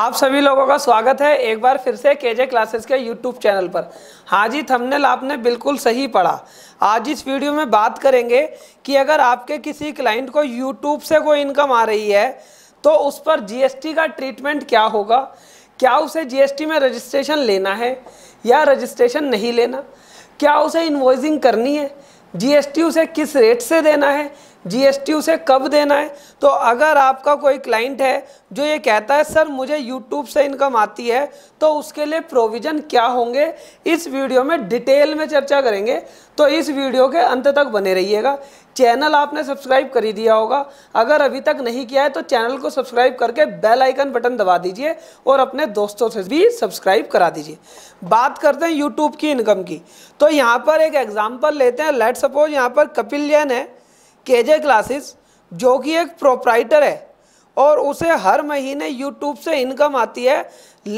आप सभी लोगों का स्वागत है एक बार फिर से केजे क्लासेस के यूट्यूब चैनल पर हाँ जी थंबनेल आपने बिल्कुल सही पढ़ा आज इस वीडियो में बात करेंगे कि अगर आपके किसी क्लाइंट को यूट्यूब से कोई इनकम आ रही है तो उस पर जीएसटी का ट्रीटमेंट क्या होगा क्या उसे जीएसटी में रजिस्ट्रेशन लेना है या रजिस्ट्रेशन नहीं लेना क्या उसे इन्वॉइसिंग करनी है जीएसटी उसे किस रेट से देना है जीएसटी उसे कब देना है तो अगर आपका कोई क्लाइंट है जो ये कहता है सर मुझे यूट्यूब से इनकम आती है तो उसके लिए प्रोविज़न क्या होंगे इस वीडियो में डिटेल में चर्चा करेंगे तो इस वीडियो के अंत तक बने रहिएगा चैनल आपने सब्सक्राइब कर ही दिया होगा अगर अभी तक नहीं किया है तो चैनल को सब्सक्राइब करके बेल आइकन बटन दबा दीजिए और अपने दोस्तों से भी सब्सक्राइब करा दीजिए बात करते हैं यूट्यूब की इनकम की तो यहाँ पर एक एग्जाम्पल लेते हैं लेट सपोज यहाँ पर कपिल जैन है के जे क्लासेस जो कि एक प्रोप्राइटर है और उसे हर महीने यूट्यूब से इनकम आती है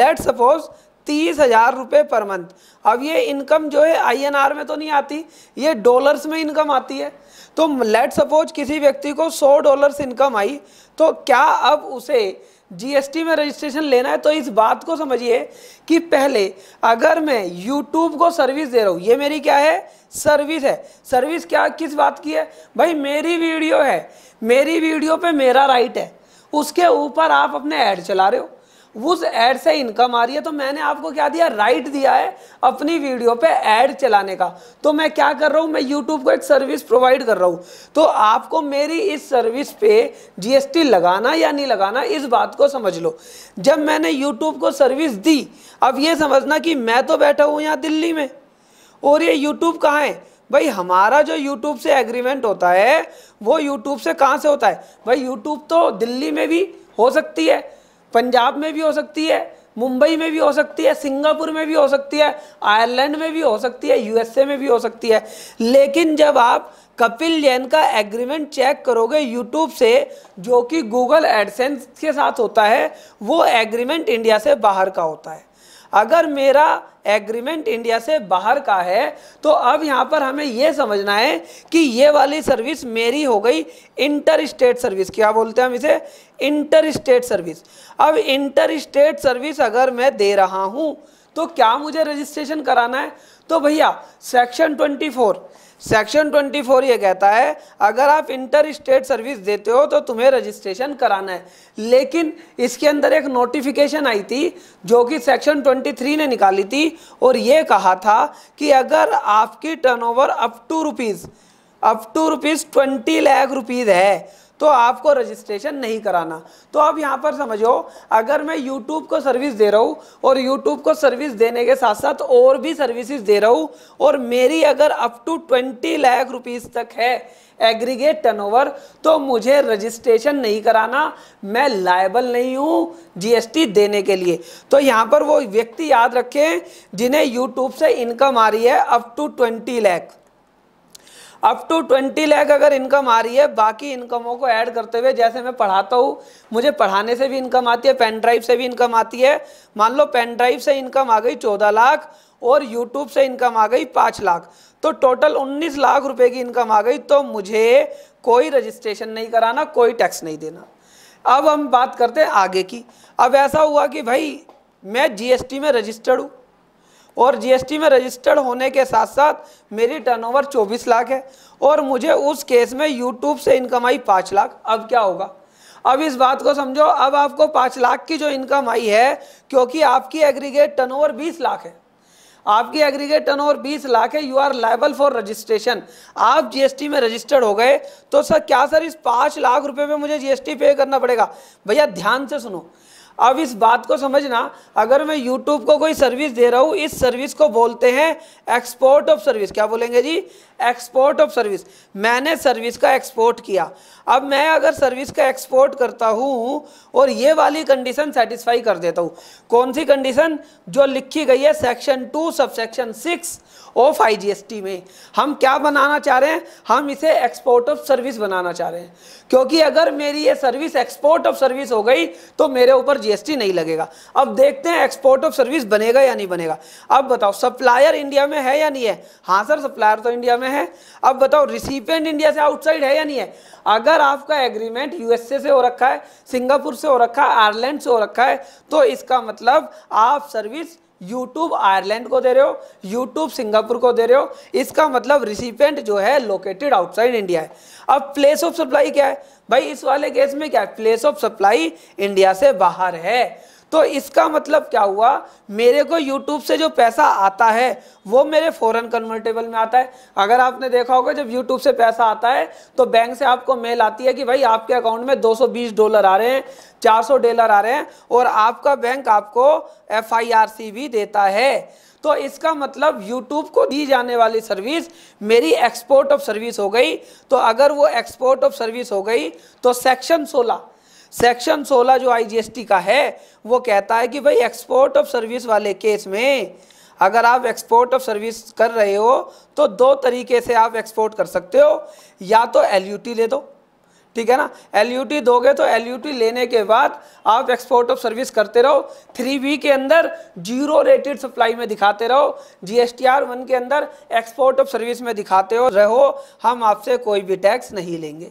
लेट सपोज तीस हज़ार रुपये पर मंथ अब ये इनकम जो है आईएनआर में तो नहीं आती ये डॉलर्स में इनकम आती है तो लेट सपोज किसी व्यक्ति को सौ डॉलर्स इनकम आई तो क्या अब उसे जीएसटी में रजिस्ट्रेशन लेना है तो इस बात को समझिए कि पहले अगर मैं यूट्यूब को सर्विस दे रहा हूँ ये मेरी क्या है सर्विस है सर्विस क्या किस बात की है भाई मेरी वीडियो है मेरी वीडियो पे मेरा राइट है उसके ऊपर आप अपने ऐड चला रहे हो उस ऐड से इनकम आ रही है तो मैंने आपको क्या दिया राइट दिया है अपनी वीडियो पे एड चलाने का तो मैं क्या कर रहा हूँ मैं यूट्यूब को एक सर्विस प्रोवाइड कर रहा हूँ तो आपको मेरी इस सर्विस पे जीएसटी लगाना या नहीं लगाना इस बात को समझ लो जब मैंने यूट्यूब को सर्विस दी अब ये समझना कि मैं तो बैठा हूँ यहाँ दिल्ली में और ये यूट्यूब कहाँ है भाई हमारा जो यूट्यूब से एग्रीमेंट होता है वो यूट्यूब से कहाँ से होता है भाई यूट्यूब तो दिल्ली में भी हो सकती है पंजाब में भी हो सकती है मुंबई में भी हो सकती है सिंगापुर में भी हो सकती है आयरलैंड में भी हो सकती है यूएसए में भी हो सकती है लेकिन जब आप कपिल जैन का एग्रीमेंट चेक करोगे यूट्यूब से जो कि गूगल एडसेंस के साथ होता है वो एग्रीमेंट इंडिया से बाहर का होता है अगर मेरा एग्रीमेंट इंडिया से बाहर का है तो अब यहाँ पर हमें यह समझना है कि ये वाली सर्विस मेरी हो गई इंटर स्टेट सर्विस क्या बोलते हैं हम इसे इंटर स्टेट सर्विस अब इंटर स्टेट सर्विस अगर मैं दे रहा हूँ तो क्या मुझे रजिस्ट्रेशन कराना है तो भैया सेक्शन 24 सेक्शन 24 ये कहता है अगर आप इंटर स्टेट सर्विस देते हो तो तुम्हें रजिस्ट्रेशन कराना है लेकिन इसके अंदर एक नोटिफिकेशन आई थी जो कि सेक्शन 23 ने निकाली थी और ये कहा था कि अगर आपकी turnover up to rupees up to rupees twenty lakh rupees है तो आपको रजिस्ट्रेशन नहीं कराना तो आप यहाँ पर समझो अगर मैं यूट्यूब को सर्विस दे रहा हूँ और यूट्यूब को सर्विस देने के साथ साथ और भी सर्विसेज दे रहा हूँ और मेरी अगर up to twenty lakh rupees तक है एग्रीगेट टर्नओवर तो मुझे रजिस्ट्रेशन नहीं कराना मैं लायबल नहीं हूँ जीएसटी देने के लिए तो यहाँ पर वो व्यक्ति याद रखें जिन्हें यूट्यूब से इनकम आ रही है up to twenty lakh up to twenty lakh अगर इनकम आ रही है बाकी इनकमों को ऐड करते हुए जैसे मैं पढ़ाता हूँ मुझे पढ़ाने से भी इनकम आती है पेन ड्राइव से भी इनकम आती है मान लो पेन ड्राइव से इनकम आ गई चौदह लाख और यूट्यूब से इनकम आ गई पाँच लाख तो टोटल उन्नीस लाख रुपये की इनकम आ गई तो मुझे कोई रजिस्ट्रेशन नहीं कराना कोई टैक्स नहीं देना अब हम बात करते हैं आगे की अब ऐसा हुआ कि भाई मैं जीएसटी में रजिस्टर्ड हूँ और जीएसटी में रजिस्टर्ड होने के साथ साथ मेरी टर्नओवर 24 लाख है और मुझे उस केस में यूट्यूब से इनकम आई पाँच लाख अब क्या होगा अब इस बात को समझो अब आपको पाँच लाख की जो इनकम आई है क्योंकि आपकी एग्रीगेट टर्नओवर 20 लाख है आपकी एग्रीगेट टर्नओवर 20 लाख है you are liable for registration आप जीएसटी में रजिस्टर्ड हो गए तो सर क्या सर इस पाँच लाख रुपए में मुझे जीएसटी पे करना पड़ेगा भैया ध्यान से सुनो अब इस बात को समझना अगर मैं यूट्यूब को कोई सर्विस दे रहा हूँ इस सर्विस को बोलते हैं एक्सपोर्ट ऑफ सर्विस क्या बोलेंगे जी एक्सपोर्ट ऑफ सर्विस मैंने सर्विस का एक्सपोर्ट किया अब मैं अगर सर्विस का एक्सपोर्ट करता हूँ और ये वाली कंडीशन सेटिस्फाई कर देता हूँ कौन सी कंडीशन जो लिखी गई है section two subsection six of IGST में हम क्या बनाना चाह रहे हैं हम इसे एक्सपोर्ट ऑफ सर्विस बनाना चाह रहे हैं क्योंकि अगर मेरी ये सर्विस एक्सपोर्ट ऑफ सर्विस हो गई तो मेरे ऊपर जीएसटी नहीं लगेगा अब देखते हैं एक्सपोर्ट ऑफ सर्विस बनेगा या नहीं बनेगा अब बताओ सप्लायर इंडिया में है या नहीं है हाँ सर सप्लायर तो इंडिया में है अब बताओ रिसीपियंट इंडिया से आउटसाइड है या नहीं है अगर आपका एग्रीमेंट यूएसए से हो रखा है सिंगापुर से हो रखा है आयरलैंड से हो रखा है तो इसका मतलब आप सर्विस यूट्यूब आयरलैंड को दे रहे हो यूट्यूब सिंगापुर को दे रहे हो इसका मतलब रिसिपेंट जो है लोकेटेड आउटसाइड इंडिया है अब प्लेस ऑफ सप्लाई क्या है भाई इस वाले केस में क्या है प्लेस ऑफ सप्लाई इंडिया से बाहर है तो इसका मतलब क्या हुआ मेरे को यूट्यूब से जो पैसा आता है वो मेरे फॉरन कन्वर्टेबल में आता है अगर आपने देखा होगा जब यूट्यूब से पैसा आता है तो बैंक से आपको मेल आती है कि भाई आपके अकाउंट में 220 डॉलर आ रहे हैं 400 डॉलर आ रहे हैं और आपका बैंक आपको एफ भी देता है तो इसका मतलब YouTube को दी जाने वाली सर्विस मेरी एक्सपोर्ट ऑफ सर्विस हो गई तो अगर वो एक्सपोर्ट ऑफ सर्विस हो गई तो सेक्शन 16 सेक्शन 16 जो आईजीएसटी का है वो कहता है कि भाई एक्सपोर्ट ऑफ सर्विस वाले केस में अगर आप एक्सपोर्ट ऑफ सर्विस कर रहे हो तो दो तरीके से आप एक्सपोर्ट कर सकते हो या तो एल ले दो ठीक है ना एल दोगे तो एल लेने के बाद आप एक्सपोर्ट ऑफ सर्विस करते रहो थ्री बी के अंदर जीरो रेटेड सप्लाई में दिखाते रहो G S T R one के अंदर एक्सपोर्ट ऑफ सर्विस में दिखाते हो रहो हम आपसे कोई भी टैक्स नहीं लेंगे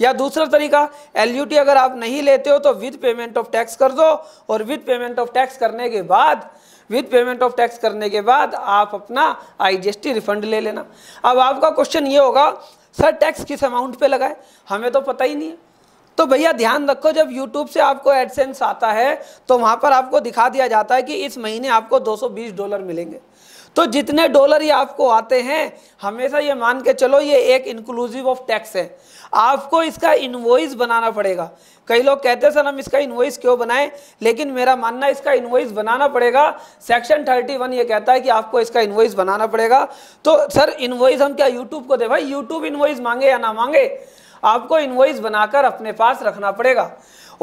या दूसरा तरीका एल अगर आप नहीं लेते हो तो विद पेमेंट ऑफ टैक्स कर दो और विद पेमेंट ऑफ टैक्स करने के बाद विद पेमेंट ऑफ टैक्स करने के बाद आप अपना आई रिफंड ले लेना अब आपका क्वेश्चन ये होगा सर टैक्स किस अमाउंट पे लगाए हमें तो पता ही नहीं है तो भैया ध्यान रखो जब YouTube से आपको एडसेंस आता है तो वहाँ पर आपको दिखा दिया जाता है कि इस महीने आपको 220 डॉलर मिलेंगे तो जितने डॉलर ये आपको आते हैं हमेशा ये मान के चलो ये एक इंक्लूसिव ऑफ टैक्स है आपको इसका इन्वॉइस बनाना पड़ेगा कई लोग कहते हैं सर हम इसका इन्वॉइस क्यों बनाएं लेकिन मेरा मानना इसका इन्वॉइस बनाना पड़ेगा सेक्शन थर्टी वन ये कहता है कि आपको इसका इन्वॉइस बनाना पड़ेगा तो सर इन्वॉइस हम क्या यूट्यूब को दे भाई यूट्यूब इन्वॉइस मांगे या ना मांगे आपको इन्वॉइस बनाकर अपने पास रखना पड़ेगा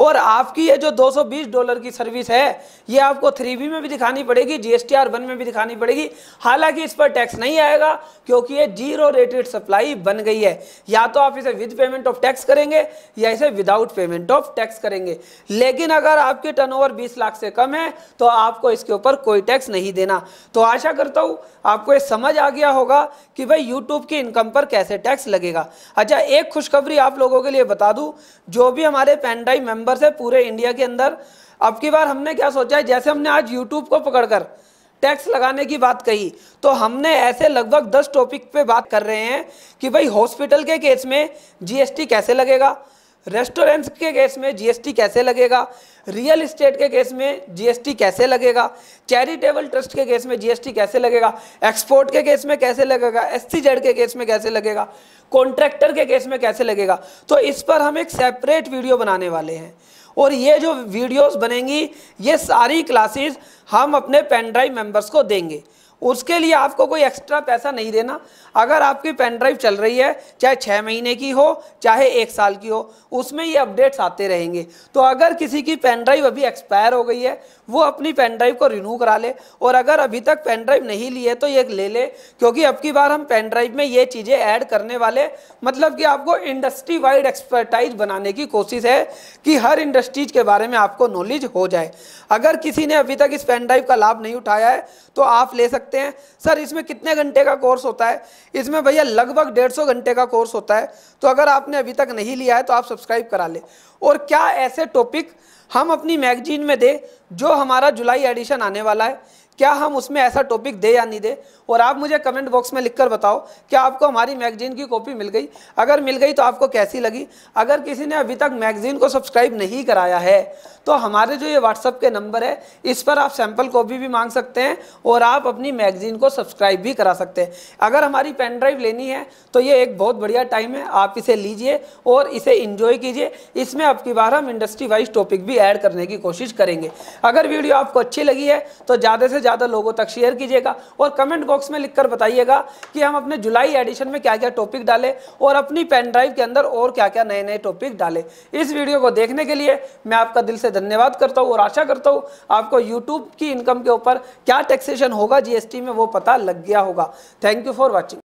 और आपकी ये जो 220 डॉलर की सर्विस है ये आपको थ्री में भी दिखानी पड़ेगी जी एस में भी दिखानी पड़ेगी हालांकि इस पर टैक्स नहीं आएगा क्योंकि ये जीरो रेटेड सप्लाई बन गई है या तो आप इसे विद पेमेंट ऑफ टैक्स करेंगे या इसे विदाउट पेमेंट ऑफ टैक्स करेंगे लेकिन अगर आपके टर्न ओवर लाख से कम है तो आपको इसके ऊपर कोई टैक्स नहीं देना तो आशा करता हूँ आपको ये समझ आ गया होगा कि भाई यूट्यूब की इनकम पर कैसे टैक्स लगेगा अच्छा एक खुशखबरी आप लोगों के लिए बता दूँ जो भी हमारे पेनड्राइव मेम्बर मेंबर्स है पूरे इंडिया के अंदर अब की बार हमने क्या सोचा है जैसे हमने आज यूट्यूब को पकड़कर टैक्स लगाने की बात कही तो हमने ऐसे लगभग दस टॉपिक पे बात कर रहे हैं कि भाई हॉस्पिटल के केस में जीएसटी कैसे लगेगा रेस्टोरेंट्स के केस में जीएसटी कैसे लगेगा रियल इस्टेट के केस में जीएसटी कैसे लगेगा चैरिटेबल ट्रस्ट के केस में जीएसटी कैसे लगेगा एक्सपोर्ट के केस में कैसे लगेगा एस जेड के केस में कैसे लगेगा कॉन्ट्रैक्टर के केस में कैसे लगेगा तो इस पर हम एक सेपरेट वीडियो बनाने वाले हैं और ये जो वीडियोस बनेंगी ये सारी क्लासेस हम अपने पेन ड्राइव मेंबर्स को देंगे उसके लिए आपको कोई एक्स्ट्रा पैसा नहीं देना अगर आपकी पेन ड्राइव चल रही है चाहे छः महीने की हो चाहे एक साल की हो उसमें ये अपडेट्स आते रहेंगे तो अगर किसी की पेन ड्राइव अभी एक्सपायर हो गई है वो अपनी पेन ड्राइव को रिन्यू करा ले और अगर अभी तक पेन ड्राइव नहीं ली है तो ये ले ले क्योंकि अब की बार हम पेन ड्राइव में ये चीज़ें ऐड करने वाले मतलब कि आपको इंडस्ट्री वाइड एक्सपर्टाइज बनाने की कोशिश है कि हर इंडस्ट्रीज के बारे में आपको नॉलेज हो जाए अगर किसी ने अभी तक इस पेन ड्राइव का लाभ नहीं उठाया है तो आप ले सकते सकते हैं सर इसमें कितने घंटे का कोर्स होता है इसमें भैया लगभग डेढ़ सौ घंटे का कोर्स होता है तो अगर आपने अभी तक नहीं लिया है तो आप सब्सक्राइब करा ले और क्या ऐसे टॉपिक हम अपनी मैगजीन में दें जो हमारा जुलाई एडिशन आने वाला है क्या हम उसमें ऐसा टॉपिक दे या नहीं दे और आप मुझे कमेंट बॉक्स में लिखकर बताओ क्या आपको हमारी मैगजीन की कॉपी मिल गई अगर मिल गई तो आपको कैसी लगी अगर किसी ने अभी तक मैगजीन को सब्सक्राइब नहीं कराया है तो हमारे जो ये व्हाट्सअप के नंबर है इस पर आप सैम्पल कॉपी भी मांग सकते हैं और आप अपनी मैगजीन को सब्सक्राइब भी करा सकते हैं अगर हमारी पेन ड्राइव लेनी है तो ये एक बहुत बढ़िया टाइम है आप इसे लीजिए और इसे इंजॉय कीजिए इसमें आपकी बार हम इंडस्ट्री वाइज टॉपिक भी ऐड करने की कोशिश करेंगे अगर वीडियो आपको अच्छी लगी है तो ज़्यादा से ज़्यादा लोगों तक शेयर कीजिएगा और कमेंट बॉक्स में लिखकर बताइएगा कि हम अपने जुलाई एडिशन में क्या क्या टॉपिक डालें और अपनी पेन ड्राइव के अंदर और क्या क्या नए नए टॉपिक डालें इस वीडियो को देखने के लिए मैं आपका दिल से धन्यवाद करता हूँ और आशा करता हूँ आपको यूट्यूब की इनकम के ऊपर क्या टैक्सेशन होगा जीएसटी में वो पता लग गया होगा थैंक यू फॉर वॉचिंग